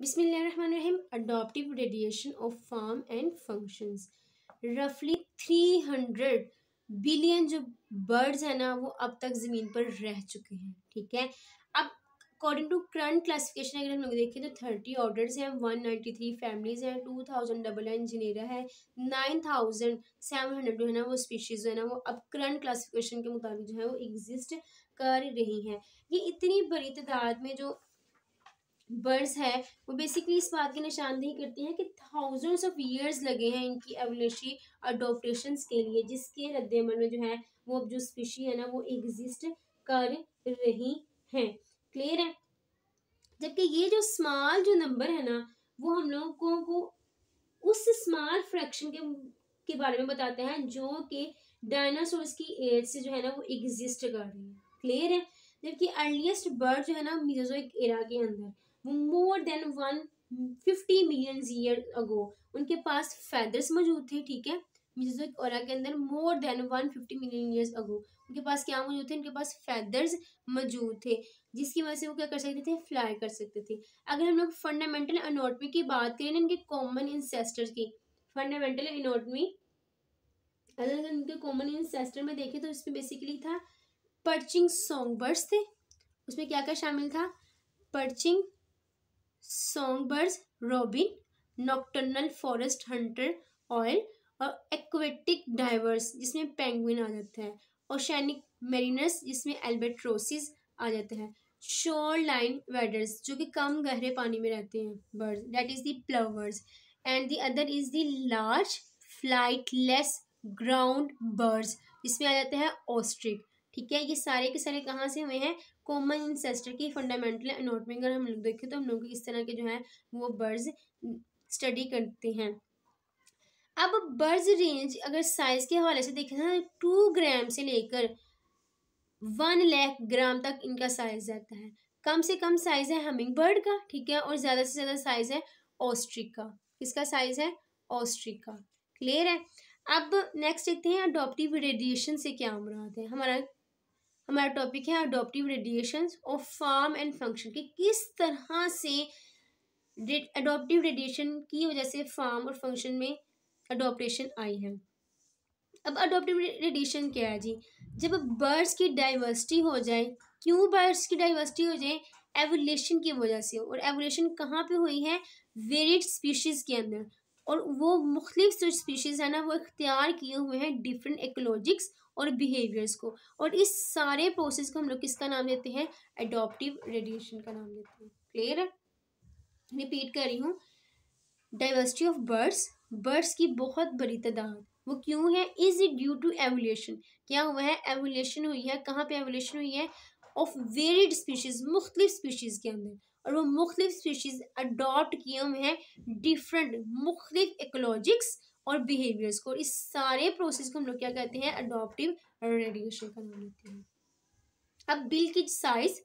बिसमीम adaptive radiation of form and functions रफली three hundred billion जो बर्ड्स हैं ना वो अब तक ज़मीन पर रह चुके हैं ठीक है अब अकॉर्डिंग टू करंट क्लासिफिकेशन अगर हम लोग देखें तो थर्टी ऑर्डर्स हैं वन नाइन्टी थ्री फैमिलीज हैं two thousand double N genera है नाइन थाउजेंड सेवन हंड्रेड जो है ना वो स्पीशीज जो है ना वो अब करंट क्लासिफिकेशन के मुताबिक जो है वो एग्जिस्ट कर रही हैं ये इतनी बड़ी तादाद में जो बर्ड्स है वो बेसिकली इस बात की निशानदेही करती हैं कि थाउजेंड्स ऑफ ईयर्स लगे हैं इनकी एवोल्यूशनरी अडोप्टेशन के लिए जिसके रद्दमल में जो है वो अब जो स्पीशी है ना वो एग्जिस्ट कर रही हैं क्लियर है जबकि ये जो स्मॉल जो नंबर है ना वो हम लोगों को उस स्मॉल फ्रैक्शन के के बारे में बताते हैं जो कि डायनासोर्स की एज से जो है ना वो एग्जिस्ट कर रही है क्लियर है जबकि अर्लीस्ट बर्ड जो है ना म्यूजोइक एरा के अंदर more than one fifty million year ago उनके पास फैदर्स मौजूद थे ठीक है और के अंदर more than one fifty million years ago उनके पास क्या मौजूद थे उनके पास फैदर्स मौजूद थे जिसकी वजह से वो क्या कर सकते थे फ्लाई कर सकते थे अगर हम लोग फंडामेंटल अनोटमी की बात करें ना इनके कॉमन इंसेस्टर की फंडामेंटल इनोटमी अगर उनके कॉमन इंसेस्टर में देखें तो उसमें बेसिकली था पर्चिंग सॉन्ग बर्ड्स थे उसमें क्या क्या शामिल था perching songbirds, robin, nocturnal forest hunter, owl और एक्वेटिक डाइवर्स जिसमें पेंगुइन आ जाता है ओशैनिक मेरिनर्स जिसमें एल्बेट्रोसिस आ जाते हैं शोर लाइन वेडर्स जो कि कम गहरे पानी में रहते हैं bird that is the plovers and the other is the large flightless ground birds इसमें आ जाते हैं ऑस्ट्रिक ठीक है ये सारे के सारे कहाँ से हुए हैं कॉमन इंसेस्टर की फंडामेंटल अनोटमी अगर हम लोग देखें तो हम लोग इस तरह के जो है वो बर्ड्स स्टडी करते हैं अब बर्ड्स रेंज अगर साइज के हवाले से देखें ना टू ग्राम से लेकर वन लाख ग्राम तक इनका साइज रहता है कम से कम साइज है हमिंग बर्ड का ठीक है और ज़्यादा से ज़्यादा साइज है ऑस्ट्रिक का किसका साइज है ऑस्ट्रिक का क्लियर है अब नेक्स्ट देखते हैं अडोप्टिव रेडिएशन से क्या मुराद है हमारा हमारा टॉपिक है adaptive radiation of form and function कि किस तरह से अडोप्टिव रेडिएशन की वजह से फार्म और फंक्शन में अडोप्टेशन आई है अब अडोप्टिव रेडिएशन क्या है जी जब बर्ड्स की डाइवर्सिटी हो जाए क्यों बर्ड्स की डाइवर्सिटी हो जाए एवोल्यूशन की वजह से और एवोल्यूशन कहाँ पे हुई है वेरिड स्पीशीज़ के अंदर और वो मुख्तलिफ जो स्पीशीज़ है ना वो इख्तियार किए हुए हैं डिफरेंट एकोलॉजिक्स और बिहेवियर्स को और इस सारे प्रोसेस को हम लोग किसका नाम देते हैं एडोप्टिव रेडिएशन का नाम देते हैं क्लियर है रिपीट कर रही हूँ डाइवर्सिटी ऑफ बर्ड्स बर्ड्स की बहुत बड़ी तादाद वो क्यों है is it due to evolution क्या हुआ है एवोल्यूशन हुई है कहाँ पे एवोल्यूशन हुई है ऑफ वेरिड स्पीशीज़ मुख्तलिफ स्पीशीज़ के अंदर और वो मुख्तलिफ स्पीशीज़ अडोप्ट किए हुए हैं डिफरेंट मुख्तलिफ इकोलॉजिक्स और बिहेवियर्स को इस सारे प्रोसेस को हम लोग क्या कहते हैं अडोप्टिव रेडिएशन का नाम लेते हैं अब बिल की साइज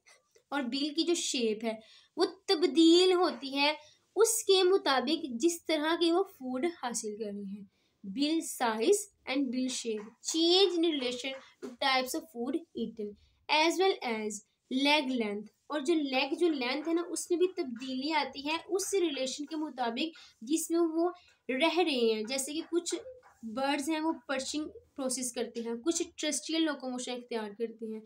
और बिल की जो शेप है वो तब्दील होती है उसके मुताबिक जिस तरह के वो फूड हासिल कर रहे हैं bill size and bill shape change in relation to types of food eaten as well as leg length और जो लेग जो लेंथ है ना उसमें भी तब्दीली आती है उस रिलेशन के मुताबिक जिसमें वो रह रहे हैं जैसे कि कुछ बर्ड्स हैं वो पर्चिंग प्रोसेस करते हैं कुछ ट्रस्टियल लोकोमोशन इख्तियार करते हैं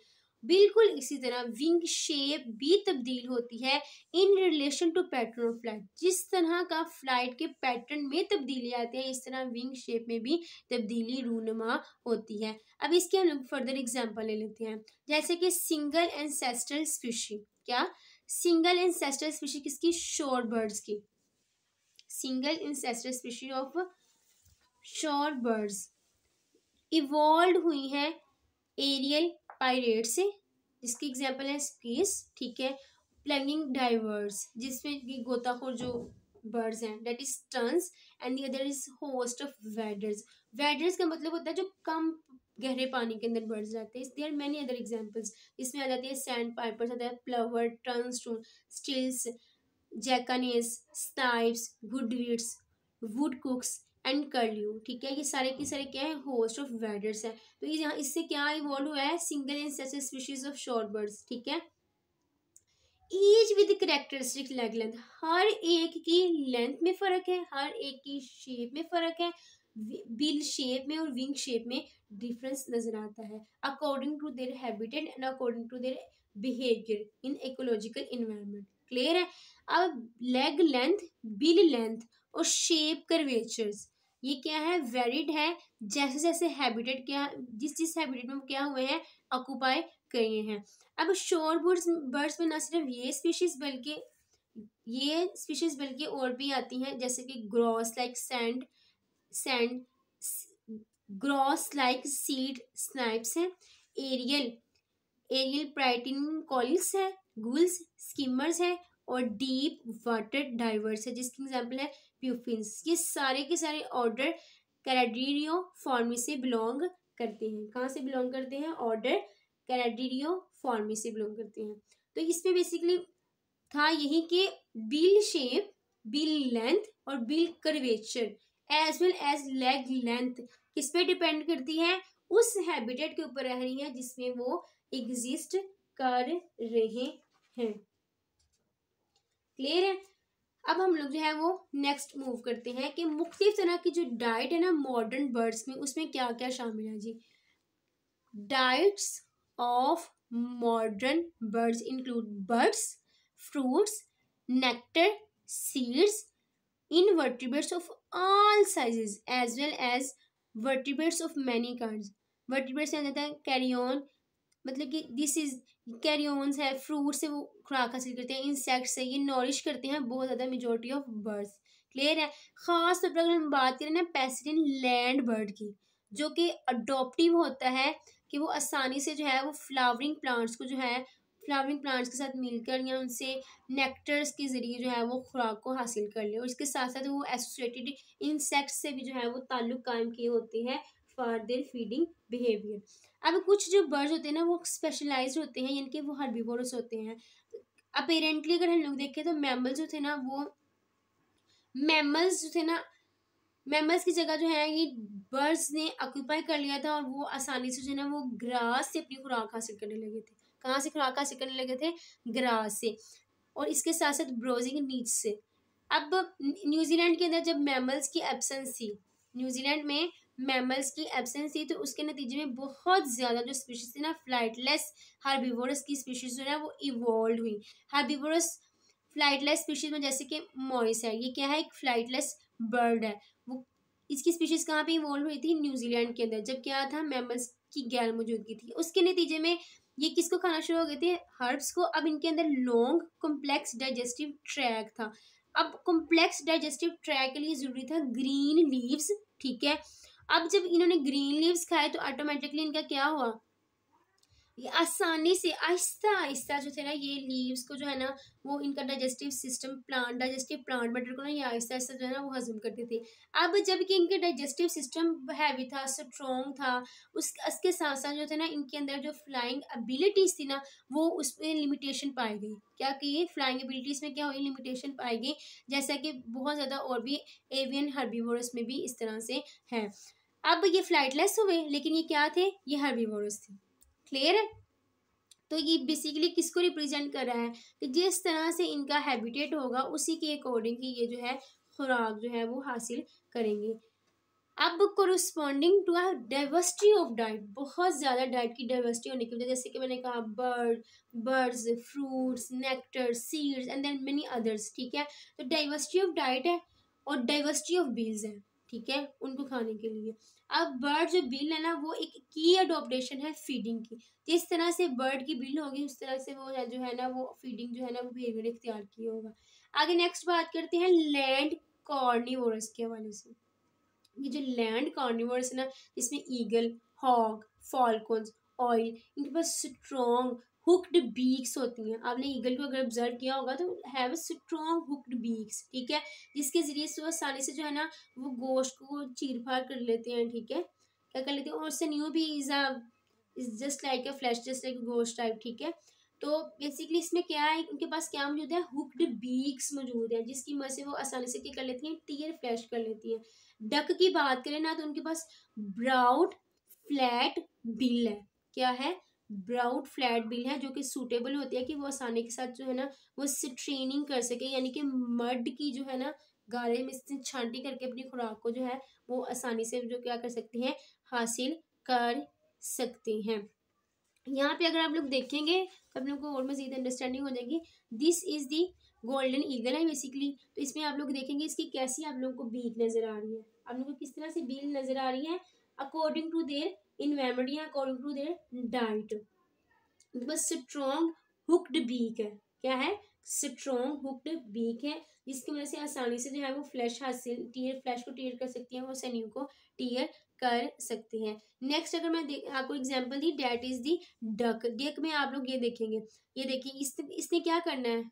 बिल्कुल इसी तरह विंग शेप भी तब्दील होती है in relation to pattern of flight जिस तरह का फ्लाइट के पैटर्न में तब्दीली आती है इस तरह विंग शेप में भी तब्दीली रूनमा होती है अब इसके हम लोग फर्दर एग्जांपल ले लेते हैं जैसे कि सिंगल एंसेस्ट्रल स्पीशी क्या सिंगल इंसेस्टर स्पीशी किसकी शोर बर्ड्स की single ancestor species of shore birds evolve हुई है एरियल पायरेट से जिसकी एग्जांपल है स्पीस ठीक है प्लंगिंग डाइवर्स जिसमें कि गोताखोर जो बर्ड्स हैं that is terns and the other is host of waders waders का मतलब होता है जो कम गहरे पानी के अंदर बढ़ जाते हैं देर मैनी अदर एग्जाम्पल्स इसमें आ जाती है सैंड पाइपर्स आता है plover turnstone stilts jacanas snipes वुडवीड्स वुड कुक्स एंड कर्ल्यू ठीक है ये सारे के सारे क्या है होस्ट ऑफ वेडर्स है तो ये यहाँ इससे क्या इवॉल्व हुआ है single and species of short birds ठीक है each with characteristic leg length हर एक की लेंथ में फ़र्क है हर एक की शेप में फ़र्क है बिल शेप में और विंग शेप में डिफरेंस नजर आता है according to their habitat and according to their behaviour in ecological environment clear है अब लेग लेंथ बिल लेंथ और शेप कर्वेचर्स ये क्या है वेरिड है जैसे जैसे हैबिटेट क्या जिस जिस हैबिटेट में क्या हुए हैं ऑक्यूपाई किए हैं अब शोर बर्ड्स बर्ड्स में ना सिर्फ ये स्पीशीज बल्कि ये स्पीशीज बल्कि और भी आती हैं जैसे कि grouse like sand sand grouse like seed snipes हैं एरियल एरियल प्राइटिन कॉलिस है गुल्स स्कीमर्स है और डीप वाटर डाइवर्स है जिसकी एग्जाम्पल है प्यूफिन्स ये सारे के सारे ऑर्डर कैराडीरियो फॉर्मी से बिलोंग करते हैं कहाँ से बिलोंग करते हैं ऑर्डर कैराडीरियो फॉर्मी से बिलोंग करते हैं तो इसमें बेसिकली था यही कि बिल शेप बिल लेंथ और bill curvature as well as leg length किस पे डिपेंड करती है उस हैबिटेट के ऊपर रह रही है जिसमें वो एग्जिस्ट कर रहे हैं क्लियर है अब हम लोग जो है वो नेक्स्ट मूव करते हैं कि मुख्तलिफ तरह की जो डाइट है ना मॉडर्न बर्ड्स में उसमें क्या क्या शामिल है the diets of modern birds include birds fruits nectar seeds invertebrates of all sizes as well as vertebrates of many kinds vertebrates हैं जाता है कैरियन मतलब कि दिस इज कैरियोन्स है फ्रूट से वो खुराक हासिल करते हैं इंसेक्ट्स से ये नॉरिश करते हैं बहुत ज़्यादा मेजोरिटी ऑफ बर्ड्स क्लियर है ख़ास तौर पर अगर हम बात करें ना पैसिन लैंड बर्ड की जो कि अडोप्टिव होता है कि वो आसानी से जो है वो फ्लावरिंग प्लांट्स को जो है फ्लावरिंग प्लांट्स के साथ मिलकर या उनसे नेक्टर्स के ज़रिए जो है वो खुराक को हासिल कर ले और इसके साथ साथ वो एसोसिएटेड इंसेक्ट्स से भी जो है वो ताल्लुक कायम किए होते हैं फॉर देयर फीडिंग बिहेवियर अब कुछ जो बर्ड्स होते हैं ना वो स्पेशलाइज होते हैं यानी कि वो हर्बीवोरस होते हैं अपेरेंटली अगर हम लोग देखें तो मैमल्स जो थे ना वो मैमल्स जो थे ना मैमल्स की जगह जो है ये बर्ड्स ने ऑक्यूपाई कर लिया था और वो आसानी से जो है ना वो ग्रास से अपनी खुराक हासिल करने लगे थे कहाँ से खुराका से करने लगे थे ग्रास से और इसके साथ साथ ब्रोजिंग नीच से अब न्यूजीलैंड के अंदर जब मैमल्स की एब्सेंस थी न्यूजीलैंड में मैमल्स की एब्सेंस थी तो उसके नतीजे में बहुत ज़्यादा जो स्पीशीज थी ना फ्लाइटलेस हार्बिवोरस की स्पीशीज जो है वो इवॉल्व हुई हार्बिवोरस फ्लाइटलेस स्पीशीज में जैसे कि मॉइस है ये क्या है एक फ्लाइटलेस बर्ड है वो इसकी स्पीशीज कहाँ पे इवॉल्व हुई थी न्यूजीलैंड के अंदर जब क्या था मैमल्स की गैर मौजूदगी थी उसके नतीजे में ये किसको खाना शुरू हो गए थे हर्ब्स को अब इनके अंदर लॉन्ग कॉम्प्लेक्स डाइजेस्टिव ट्रैक था अब कॉम्प्लेक्स डाइजेस्टिव ट्रैक के लिए ज़रूरी था ग्रीन लीव्स ठीक है अब जब इन्होंने ग्रीन लीव्स खाए तो ऑटोमेटिकली इनका क्या हुआ ये आसानी से आहिस्ता आहिस्ता जो थे ना ये लीव्स को जो है ना वो इनका digestive system plant digestive plant matter को ना ये आहिस्ता आहिस्ता जो है ना वो हजम करते थे अब जबकि इनके डाइजेस्टिव सिस्टम हैवी था स्ट्रॉन्ग था उस उसके साथ साथ जो थे ना इनके अंदर जो फ्लाइंग एबिलिटीज़ थी ना वो उस पर लिमिटेशन पाई गई क्या कि फ्लाइंग एबिलिटीज़ में क्या हुई लिमिटेशन पाई गई जैसा कि बहुत ज़्यादा और भी एवियन हर्बीवोरस में भी इस तरह से है अब ये फ्लाइटलेस हुए लेकिन ये क्या थे ये हर्बीवोरस थे क्लियर है तो ये बेसिकली किसको रिप्रेजेंट कर रहा है कि तो जिस तरह से इनका हैबिटेट होगा उसी के अकॉर्डिंग ही ये जो है खुराक जो है वो हासिल करेंगे अब corresponding to a diversity of diet बहुत ज़्यादा डाइट की डाइवर्सिटी होने की वजह जैसे कि मैंने कहा bird birds fruits nectar seeds and then many others ठीक है तो डाइवर्सिटी ऑफ डाइट है और डाइवर्सिटी ऑफ बील्स है ठीक है उनको खाने के लिए अब बर्ड जो बिल है ना वो एक की अडोप्टेशन है फीडिंग की जिस तरह से बर्ड की बिल होगी उस तरह से वो है जो है ना वो फीडिंग जो है ना वो बिहेवियर इख्तियार किया होगा आगे नेक्स्ट बात करते हैं लैंड कॉर्निवर्स के हवाले से ये जो लैंड कॉर्निवर्स है ना इसमें ईगल हॉग फॉल्कोन्स ऑयल इनके पास स्ट्रॉन्ग हुक्ड बीक्स होती हैं आपने ईगल को अगर ऑब्जर्व किया होगा तो have a strong hooked beaks ठीक है जिसके ज़रिए वो आसानी से जो है ना वो गोश्त को चीर फाड़ कर लेते हैं ठीक है क्या कर लेते हैं और न्यू भी is a is just like a flesh just like गोश्त टाइप ठीक है तो बेसिकली इसमें क्या है उनके पास क्या मौजूद है हुक्ड बीक्स मौजूद है जिसकी मदद से वो आसानी से क्या कर लेती हैं टीयर फ्लैश कर लेती हैं डक की बात करें ना तो उनके पास ब्राउड फ्लैट बिल है क्या है ब्राउड फ्लैट बिल है जो कि सूटेबल होती है कि वो आसानी के साथ जो है ना वो इससे ट्रेनिंग कर सके यानी कि मर्ड की जो है ना गाले में इससे छांटी करके अपनी खुराक को जो है वो आसानी से जो क्या कर सकते हैं हासिल कर सकते हैं यहाँ पे अगर आप लोग देखेंगे तो आप लोग को और मजीद अंडरस्टैंडिंग हो जाएगी this is the golden eagle है बेसिकली तो इसमें आप लोग देखेंगे इसकी कैसी आप लोगों को बीक नज़र आ रही है आप लोगों को किस तरह से बील नज़र आ रही है according to their in In according to their diet उनके पास स्ट्रॉन्ग हुक्ड बीक है क्या है स्ट्रॉन्ग हुक्ड बीक है जिसकी वजह से आसानी से जो है वो फ्लैश हासिल टीयर फ्लैश को टीयर कर सकती है और सैन्यू को टीयर कर सकती है नेक्स्ट अगर मैं आपको example the that is the duck duck में आप लोग ये देखेंगे ये देखिए इस, इसने क्या करना है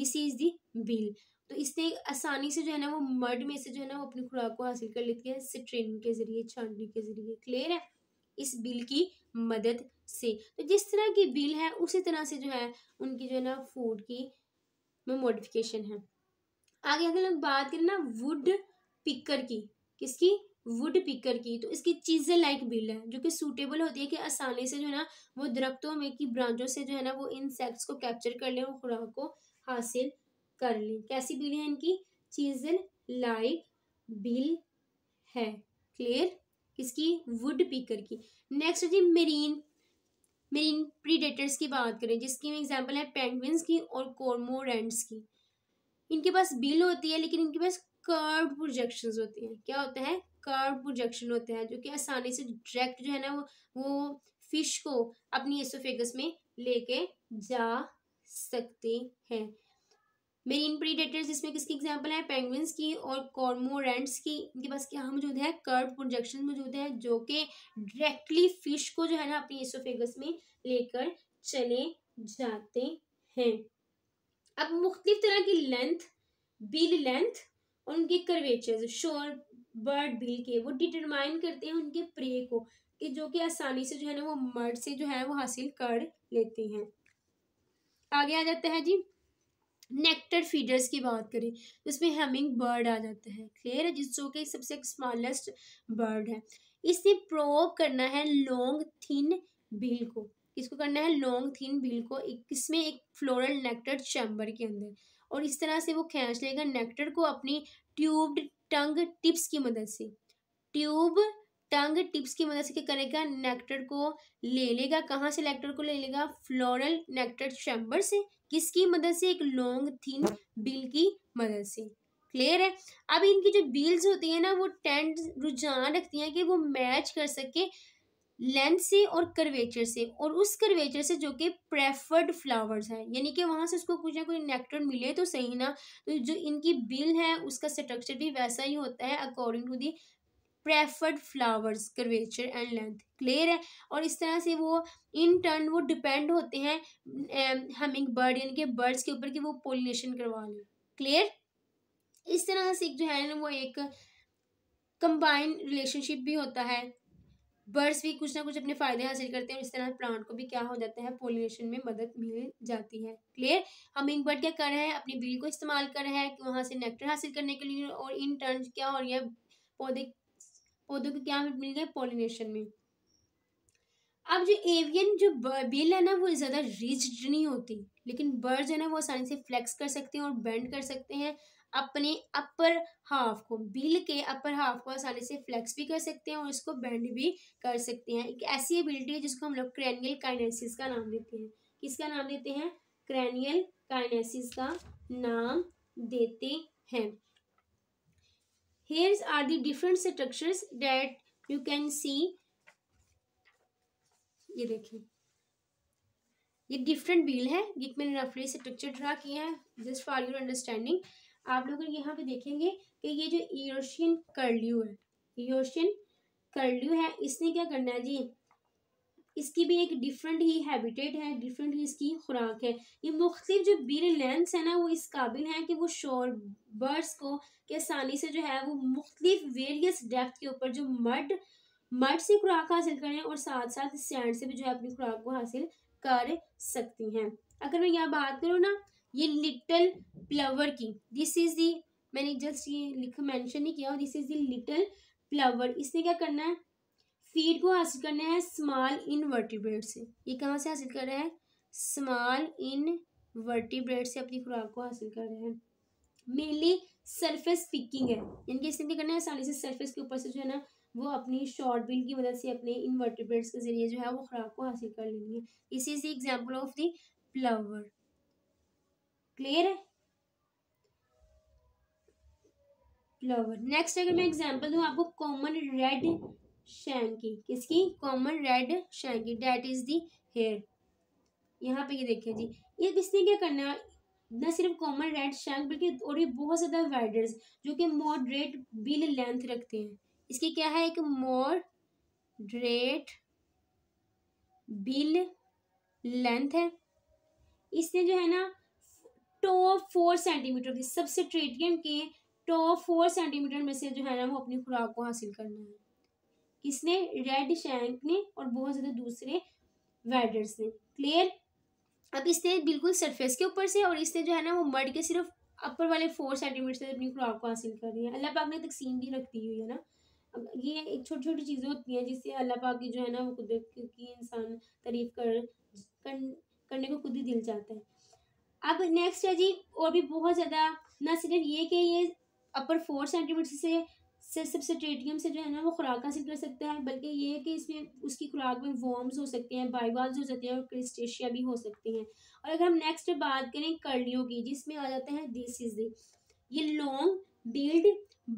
दिस इज दी बिल तो इसने आसानी से जो है ना वो मर्ड में से जो है ना वो अपनी खुराक को हासिल कर लेती है सिट्रिन के जरिए छानने के जरिए क्लियर है इस बिल की मदद से तो जिस तरह की बिल है उसी तरह से जो है उनकी जो है ना फूड की मॉडिफिकेशन है आगे अगर हम बात करें ना वुड पिकर की किसकी वुड पिकर की तो इसकी चीज़ें लाइक बिल है जो कि सूटेबल होती है कि आसानी से जो है ना वो दरख्तों में की ब्रांचों से जो है ना वो इंसेक्ट्स को कैप्चर कर लें और खुराक को हासिल कर लें कैसी बिल है इनकी चीज़ें लाइक बिल है क्लियर किसकी वुड पीकर की नेक्स्ट जी मेरीन मेरीन प्रीडेटर्स की बात करें जिसकी एग्जाम्पल है पेंगविन्स की और कॉर्मोरेंट्स की इनके पास बिल होती है लेकिन इनके पास कर्व प्रोजेक्शन होते हैं क्या होता है कर्व प्रोजेक्शन होते हैं जो कि आसानी से डायरेक्ट जो है ना वो वो फिश को अपनी एसोफेगस में लेके जा सकते हैं मेरीन प्रीडेटर्स जिसमें किसकी एग्जाम्पल है पेंगुइन्स की और कॉर्मोरेंट्स की इनके पास क्या मौजूद है कर्व प्रोजेक्शन मौजूद है जो कि डायरेक्टली फिश को जो है ना अपनी एसोफेगस में लेकर चले जाते हैं अब मुख्तलिफ तरह की लेंथ बिल लेंथ उनके करवेचर शोर बर्ड बिल के वो डिटरमाइन करते हैं उनके प्रे को कि जो कि आसानी से जो है ना वो मर्ड से जो है वो हासिल कर लेते हैं आगे आ जाते हैं जी नेक्टर फीडर्स की बात करें तो इसमें हेमिंग बर्ड आ जाता है क्लियर है जिस जो कि सबसे स्मॉलेस्ट बर्ड है इसने प्रोव करना है लॉन्ग थिन बिल को किसको करना है लॉन्ग थिन बिल को एक इसमें एक फ्लोरल नेक्टर चैम्बर के अंदर और इस तरह से वो खींच लेगा नेक्टर को अपनी ट्यूब्ड टंग टिप्स की मदद से ट्यूब टंग टिप्स की मदद से क्या करेगा नेक्टर को ले लेगा कहाँ से नेक्टर को ले लेगा फ्लोरल नेक्टर चैम्बर से किसकी मदद से एक लॉन्ग थिन बिल की मदद से क्लियर है अब इनकी जो बिल्स होती है ना वो टेंट रुझान रखती हैं कि वो मैच कर सके लेंथ से और करवेचर से और उस करवेचर से जो कि प्रेफर्ड फ्लावर्स हैं यानी कि वहाँ से उसको कुछ ना कुछ नेक्टर मिले तो सही ना तो जो इनकी बिल है उसका स्ट्रक्चर भी वैसा ही होता है according to the preferred flowers curvature and length clear है और इस तरह से वो इन टर्न वो डिपेंड होते हैं हमिंग बर्ड यानी कि बर्ड्स के ऊपर कि वो पोलिनेशन करवा लें क्लियर इस तरह से जो है ना वो एक कंबाइंड रिलेशनशिप भी होता है बर्ड्स भी कुछ ना कुछ अपने फ़ायदे हासिल करते हैं और इस तरह प्लांट को भी क्या हो जाता है पोलिनेशन में मदद मिल जाती है क्लियर हमिंग बर्ड क्या कर रहे हैं अपनी बिल को इस्तेमाल कर रहा है वहाँ से नेक्टर हासिल करने के लिए और इन टर्न क्या हो रही है पौधे पौधों को क्या मिल गए पोलिनेशन में अब जो एवियन जो बेल है ना वो ज़्यादा रिच्ड नहीं होती लेकिन बर्ड है ना वो आसानी से फ्लेक्स कर सकते हैं और बेंड कर सकते हैं अपने अपर हाफ को बिल के अपर हाफ को आसानी से फ्लेक्स भी कर सकते हैं और इसको बेंड भी कर सकते हैं एक ऐसी एबिलिटी है जिसको हम लोग क्रैनियल काइनेसिस का नाम देते हैं किसका नाम देते हैं क्रैनियल काइनेसिस का नाम देते हैं here are the different structures that you can see ये देखिए ये डिफरेंट बील है ये मैंने रफली से स्ट्रक्चर ड्रा किया है जस्ट फॉर योर अंडरस्टैंडिंग आप लोग यहाँ पे देखेंगे कि ये जो ईरोशियन कर्ल्यू है ईरोशियन कर्ल्यू है इसने क्या करना है जी इसकी भी एक डिफरेंट ही हैबिटेट है डिफरेंट ही इसकी खुराक है ये मुख्तलिफ जो बिल लेंस है ना वो इस काबिल हैं कि वो शोर बर्ड्स को के आसानी से जो है वो मुख्तलिफ वेरियस डेप्थ के ऊपर जो मड मड से खुराक हासिल करें और साथ साथ सैंड से भी जो है अपनी खुराक को हासिल कर सकती हैं अगर मैं यहाँ बात करूँ ना ये लिटल प्लवर की दिस इज़ दी मैंने जस्ट ये लिख मैंशन नहीं किया और this is the little plover इसने क्या करना है फीड को हासिल करना है स्मॉल इन वर्टिब्रेड से ये कहाँ से हासिल कर रहा है स्मॉल इन वर्टिब्रेड से अपनी खुराक को हासिल कर रहे हैं मेनली सरफेस पिकिंग है यानी कि इसने क्या करना है आसानी से सरफेस के ऊपर से जो है ना वो अपनी शॉर्ट बिल की मदद से अपने इन वर्टिब्रेड्स के जरिए जो है वो खुराक को हासिल कर लेनी है इसी is the example of the plover clear है प्लवर नेक्स्ट अगर मैं एग्जाम्पल दूँ आपको कॉमन रेड शैंकी किसकी common redshank that is the hair यहाँ पे ये देखिए जी ये किसने क्या करना है न सिर्फ कॉमन रेड शैंक बल्कि और भी बहुत ज़्यादा वाइडर्स जो कि मॉडरेट बिल लेंथ रखते हैं इसकी क्या है एक मॉडरेट बिल लेंथ है इसने जो है ना टॉप फोर सेंटीमीटर की सबसे ट्रेडियम के टॉप फोर सेंटीमीटर में से जो है ना वो अपनी खुराक को हासिल करना है किसने रेड शैंक ने और बहुत ज़्यादा दूसरे वेडर्स ने क्लियर अब इसने बिल्कुल सरफेस के ऊपर से और इसने जो है ना वो मर के सिर्फ अपर वाले फोर सेंटीमीटर से अपनी खुराक को हासिल कर रही है अल्लाह पाक ने तकसीम भी रख दी हुई है ना अब ये एक छोटी छोटी चीज़ें होती हैं जिससे अल्लाह पाक की जो है ना वो खुद की इंसान तारीफ कर, कर करने को खुद ही दिल जाता है अब नेक्स्ट है जी और भी बहुत ज़्यादा ना सिर्फ ये कि ये अपर फोर सेंटीमीटर से सिर्फ ट्रेटियम से जो है ना वो खुराक हासिल कर सकता है बल्कि ये है कि इसमें उसकी खुराक में वॉर्म्स हो सकते हैं बाइवाल्स हो सकते हैं और क्रिस्टेशिया भी हो सकते हैं और अगर हम नेक्स्ट बात करें कर्लियों की जिसमें आ जाता है दिस इज दी ये लॉन्ग बिल्ड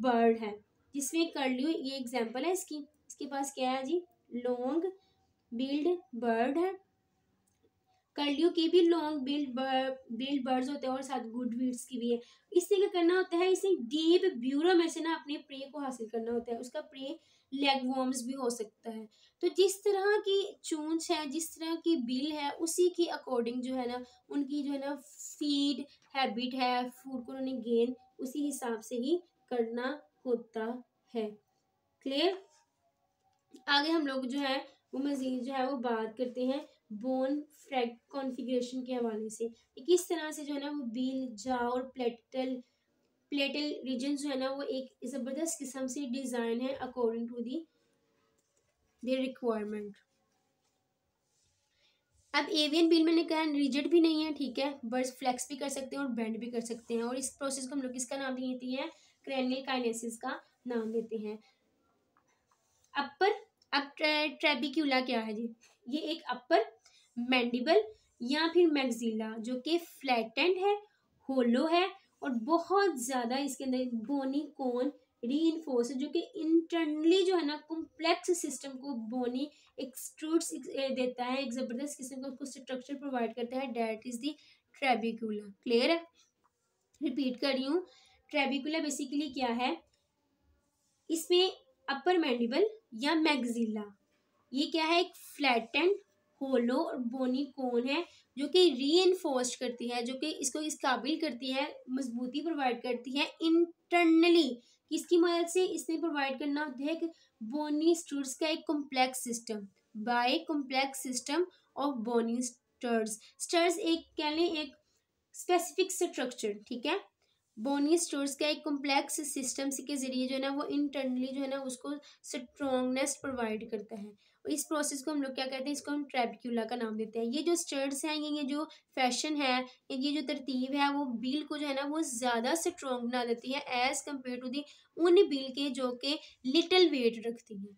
बर्ड है जिसमें कर्लियो ये एग्जाम्पल है इसकी इसके पास क्या है जी लॉन्ग बिल्ड बर्ड है करलियों के भी लॉन्ग बिल्ड बिल्ड बर्ड्स होते हैं और साथ गुड वीड्स की भी है इससे क्या करना होता है इसे डीप ब्यूरो में से ना अपने प्रे को हासिल करना होता है उसका प्रे लेग वॉर्म्स भी हो सकता है तो जिस तरह की चूंच है जिस तरह की बिल है उसी के अकॉर्डिंग जो है ना उनकी जो है ना फीड हैबिट है फूड को उन्होंने गेन उसी हिसाब से ही करना होता है क्लियर आगे हम लोग जो है वो मजीद जो है वो बात करते हैं बोन फ्रैग कॉन्फ़िगरेशन के हवाले से किस तरह से जो है ना वो बील जा और प्लेटल प्लेटल रीजन जो है ना वो एक ज़बरदस्त किस्म से डिज़ाइन है according to the their requirement अब एवियन बील मैंने कहा रिजिड भी नहीं है ठीक है बर्ड्स फ्लैक्स भी कर सकते हैं और बैंड भी कर सकते हैं और इस प्रोसेस को हम लोग किसका नाम देते हैं क्रैनियल काइनेसिस का नाम देते हैं अपर अब ट्रेबिक्यूला क्या है जी ये एक अपर मैंडिबल या फिर मैगजीला जो कि फ्लैटेंड है होलो है और बहुत ज़्यादा इसके अंदर बोनी कोन री इन्फोर्स जो कि इंटरनली जो है ना कॉम्प्लेक्स सिस्टम को बोनी एक्सट्रूट्स eh, देता है एक ज़बरदस्त किस्म का उसको स्ट्रक्चर प्रोवाइड करता है that is the trabecula clear है रिपीट कर रही हूँ ट्रेबिकुला बेसिकली क्या है इसमें अपर मैंडिबल या मैगजीला ये क्या है एक फ्लैटेंड होलो और बोनी कोन है जो कि री करती है जो कि इसको इस काबिल करती है मजबूती प्रोवाइड करती है इंटरनली किसकी मदद से इसने प्रोवाइड करना होता है बोनी स्टूड्स का एक complex system by complex system of bony struts struts एक कह लें एक स्पेसिफिक स्ट्रक्चर ठीक है बोनी स्टोर्स का एक कॉम्प्लेक्स सिस्टम्स के जरिए जो है ना वो इंटरनली जो है ना उसको स्ट्रॉन्गनेस प्रोवाइड करता है इस प्रोसेस को हम लोग क्या कहते हैं इसको हम ट्रेबिक्यूला का नाम देते हैं ये जो स्टर्ड्स हैं ये जो फैशन है ये जो तरतीब है वो बिल को जो है ना वो ज़्यादा स्ट्रॉन्ग बना देती है एज़ कम्पेयर टू दी उन बिल के जो कि लिटल वेट रखती हैं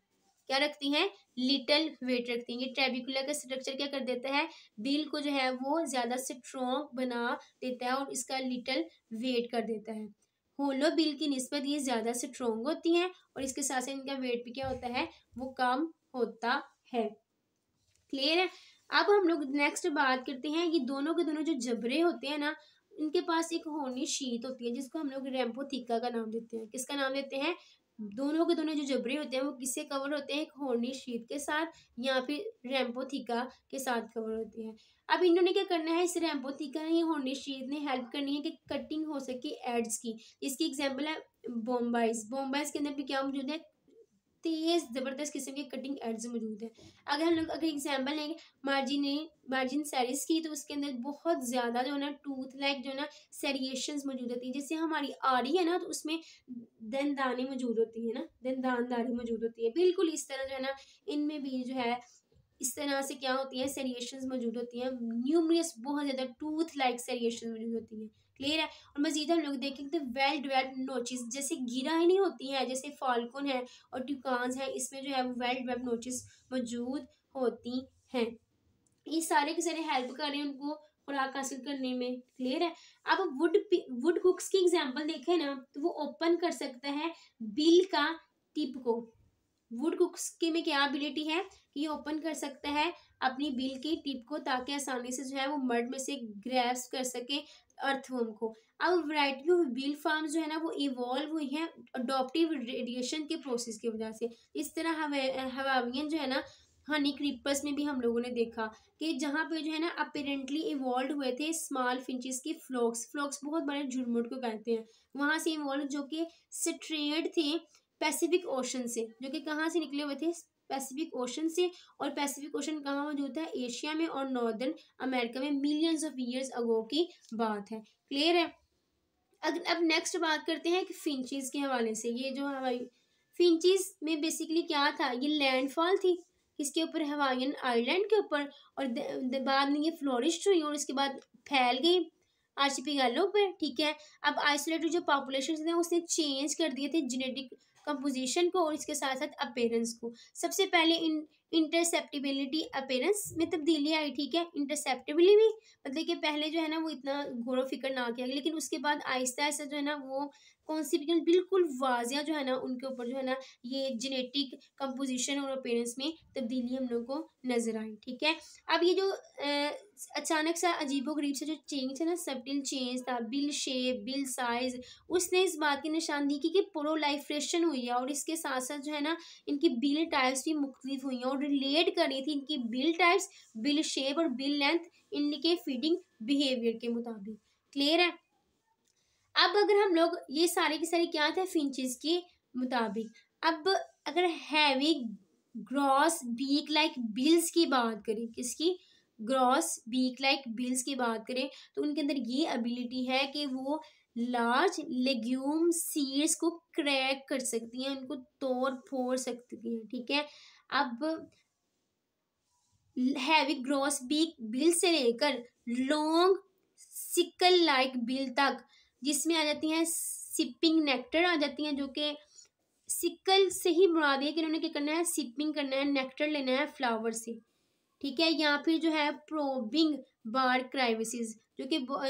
क्या रखती हैं लिटल वेट रखती हैं ये ट्रेबिकुला का स्ट्रक्चर क्या कर देता है बिल को जो है वो ज़्यादा स्ट्रॉन्ग बना देता है और इसका लिटल वेट कर देता है होलो बिल की नस्बत ये ज़्यादा स्ट्रॉन्ग होती हैं और इसके साथ साथ इनका वेट भी क्या होता है वो कम होता है क्लियर है अब हम लोग नेक्स्ट बात करते हैं ये दोनों के दोनों जो जबरे होते हैं ना इनके पास एक होनी शीत होती है जिसको हम लोग रेम्पोथिका का नाम देते हैं किसका नाम देते हैं दोनों के दोनों जो जबरे होते हैं वो किससे कवर होते हैं एक होर्नी शीत के साथ या फिर रेम्पोथिका के साथ कवर होते हैं अब इन्होंने क्या करना है इस रेम्पोथिका या होर्नी शीत ने हेल्प करनी है कि कटिंग हो सके एड्स की इसकी एग्जाम्पल है बॉम्बाइज बॉम्बाइज के अंदर भी क्या मौजूद है तेज ज़बरदस्त किस्म के कटिंग एड्स मौजूद हैं अगर हम लोग अगर एग्जाम्पल लेंगे मार्जिन मार्जिन सैरिस की तो उसके अंदर बहुत ज़्यादा जो है ना टूथ लाइक जो है ना सेरिएशन मौजूद होती है जैसे हमारी आड़ी है ना तो उसमें दानी मौजूद होती है ना दनदानदारी मौजूद होती है बिल्कुल इस तरह जो है ना इनमें भी जो है इस तरह से क्या होती है सेरिएशन मौजूद होती हैं न्यूमरियस बहुत ज़्यादा टूथ लाइक सेरिएशन मौजूद होती हैं क्लियर है और मजीद हम लोग देखेंगे तो वेल डिवेल्प नोचिस जैसे गिरा ही नहीं होती हैं जैसे फाल्कुन है और ट्यूकॉन्स हैं इसमें जो है वो वेल डिवेल्प नोचिस मौजूद होती हैं ये सारे के सारे हेल्प कर रहे हैं उनको खुराक हासिल करने में क्लियर है अब वुड वुड कुक्स की एग्जाम्पल देखें ना तो वो ओपन कर सकता है बिल का टिप को वुड कुक्स की में क्या एबिलिटी है कि ये ओपन कर सकता है अपनी बिल की टिप को ताकि आसानी से जो है वो मर्ड में से ग्रैप्स कर सके अर्थवर्म को अब वैरायटी ऑफ बिल फार्म जो है ना वो इवॉल्व हुई है अडोप्टिव रेडिएशन के प्रोसेस की वजह से इस तरह हवावियन जो है ना हनी क्रीपर्स में भी हम लोगों ने देखा कि जहाँ पे जो है ना अपेरेंटली इवॉल्व हुए थे स्मॉल फिंचेस के फ्लॉक्स फ्लॉक्स बहुत बड़े झुरमुट को कहते हैं वहाँ से इवॉल्व जो कि स्ट्रेड थे पैसिफिक ओशन से जो कि कहाँ से निकले हुए थे पैसिफिक ओशन से और पैसिफिक ओशन कहाँ मौजूद है एशिया में और नॉर्दर्न अमेरिका में मिलियंस ऑफ ईयर्स अगो की बात है क्लियर है अगर अब नेक्स्ट बात करते हैं कि फिंचीज के हवाले से ये जो हवाई फिंचीज में बेसिकली क्या था ये लैंडफॉल थी इसके ऊपर हवाइन आइलैंड के ऊपर और बाद में ये फ्लोरिस्ट हुई और इसके बाद फैल गई गैलो पर ठीक है अब आइसोलेटेड जो पॉपुलेशन थे उसने चेंज कर दिए थे जेनेटिक कंपोजिशन को और इसके साथ साथ अपेरेंस को सबसे पहले इन इंटरसेप्टिबिलिटी अपेरेंस में तब्दीली आई ठीक है इंटरसेप्टिबिली भी मतलब कि पहले जो है ना वो इतना गौरव फिक्र ना किया लेकिन उसके बाद आहिस्ता आहिस्ता जो है ना वो कौन सी भी बिल्कुल वाजिया जो है ना उनके ऊपर जो है ना ये जेनेटिक कंपोजिशन और अपेरेंस में तब्दीली हम लोग को नजर आई ठीक है अब ये जो अचानक सा अजीबो गरीब सा जो चेंज था ना सबटिल चेंज था बिल शेप बिल साइज उसने इस बात की निशानदी की कि लाइफ्रेशन हुई है और इसके साथ साथ जो है ना इनकी बिल टाइप्स भी मुख्तलिफ हुई हैं और रिलेट कर रही थी इनकी बिल टाइप्स बिल शेप और बिल लेंथ इनके फीडिंग बिहेवियर के मुताबिक क्लियर है अब अगर हम लोग ये सारे के सारे क्या थे फिंचेस के मुताबिक अब अगर heavy grosbeak like bills की बात करें किसकी ग्रॉस बीक लाइक बिल्स की बात करें तो उनके अंदर ये एबिलिटी है कि वो लार्ज लेग्यूम सीड्स को क्रैक कर सकती हैं उनको तोड़ फोड़ सकती हैं ठीक है अब हैवी ग्रॉस बीक बिल से लेकर लॉन्ग सिकल लाइक बिल तक जिसमें आ जाती हैं सिपिंग नेक्टर आ जाती हैं जो कि सिकल से ही दी है कि इन्होंने क्या करना है सिपिंग करना है नेक्टर लेना है फ्लावर से ठीक है या फिर जो है प्रोबिंग बार क्राइविस जो कि